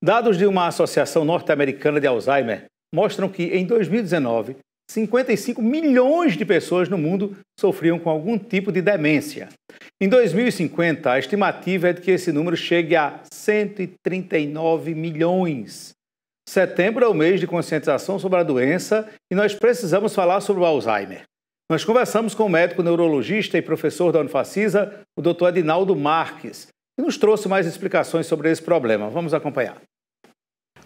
Dados de uma associação norte-americana de Alzheimer mostram que, em 2019, 55 milhões de pessoas no mundo sofriam com algum tipo de demência. Em 2050, a estimativa é de que esse número chegue a 139 milhões. Setembro é o mês de conscientização sobre a doença e nós precisamos falar sobre o Alzheimer. Nós conversamos com o médico neurologista e professor da Unifacisa, o Dr. Adinaldo Marques, que nos trouxe mais explicações sobre esse problema. Vamos acompanhar.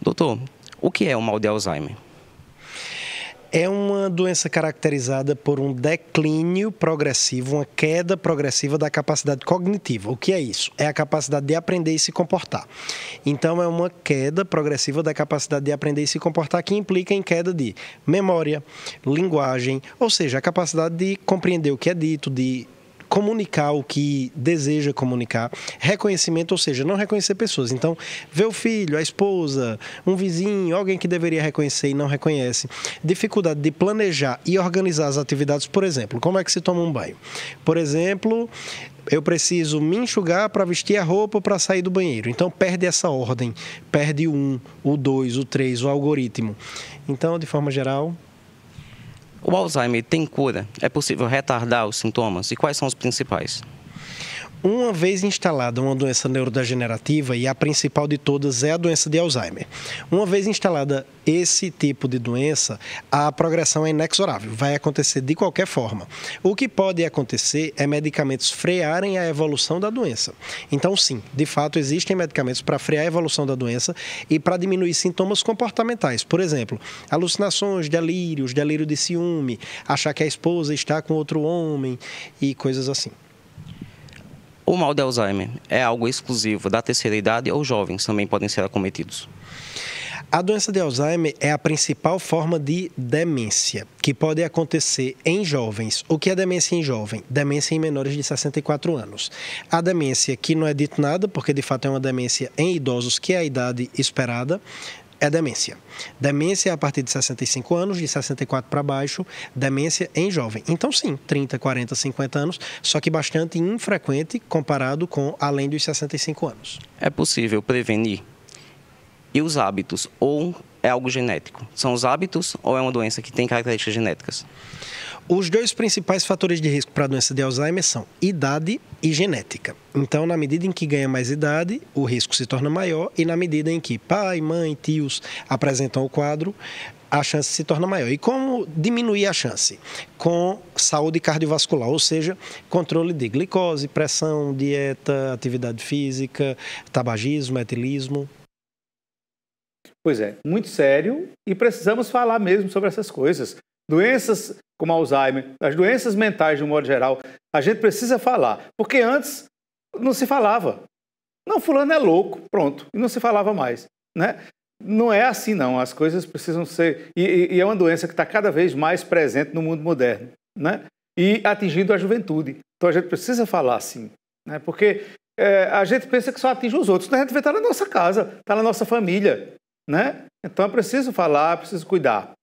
Doutor, o que é o mal de Alzheimer? É uma doença caracterizada por um declínio progressivo, uma queda progressiva da capacidade cognitiva. O que é isso? É a capacidade de aprender e se comportar. Então, é uma queda progressiva da capacidade de aprender e se comportar, que implica em queda de memória, linguagem, ou seja, a capacidade de compreender o que é dito, de comunicar o que deseja comunicar, reconhecimento, ou seja, não reconhecer pessoas. Então, ver o filho, a esposa, um vizinho, alguém que deveria reconhecer e não reconhece. Dificuldade de planejar e organizar as atividades, por exemplo, como é que se toma um banho? Por exemplo, eu preciso me enxugar para vestir a roupa para sair do banheiro. Então perde essa ordem, perde o 1, um, o 2, o 3, o algoritmo. Então, de forma geral, o Alzheimer tem cura? É possível retardar os sintomas? E quais são os principais? Uma vez instalada uma doença neurodegenerativa, e a principal de todas é a doença de Alzheimer, uma vez instalada esse tipo de doença, a progressão é inexorável, vai acontecer de qualquer forma. O que pode acontecer é medicamentos frearem a evolução da doença. Então, sim, de fato, existem medicamentos para frear a evolução da doença e para diminuir sintomas comportamentais. Por exemplo, alucinações, delírios, delírio de ciúme, achar que a esposa está com outro homem e coisas assim. O mal de Alzheimer é algo exclusivo da terceira idade ou jovens também podem ser acometidos. A doença de Alzheimer é a principal forma de demência, que pode acontecer em jovens. O que é demência em jovem? Demência em menores de 64 anos. A demência que não é dito nada, porque de fato é uma demência em idosos, que é a idade esperada, é demência. Demência é a partir de 65 anos, de 64 para baixo, demência em jovem. Então, sim, 30, 40, 50 anos, só que bastante infrequente comparado com além dos 65 anos. É possível prevenir? E os hábitos? Ou é algo genético? São os hábitos ou é uma doença que tem características genéticas? Os dois principais fatores de risco para a doença de Alzheimer são idade e genética. Então, na medida em que ganha mais idade, o risco se torna maior, e na medida em que pai, mãe, tios apresentam o quadro, a chance se torna maior. E como diminuir a chance? Com saúde cardiovascular, ou seja, controle de glicose, pressão, dieta, atividade física, tabagismo, etilismo. Pois é, muito sério e precisamos falar mesmo sobre essas coisas. Doenças como Alzheimer, as doenças mentais de um modo geral, a gente precisa falar, porque antes não se falava. Não, fulano é louco, pronto, e não se falava mais, né? Não é assim, não. As coisas precisam ser. E, e é uma doença que está cada vez mais presente no mundo moderno, né? E atingindo a juventude. Então a gente precisa falar assim, né? Porque é, a gente pensa que só atinge os outros. Né? A gente vê está na nossa casa, está na nossa família, né? Então é preciso falar, é preciso cuidar.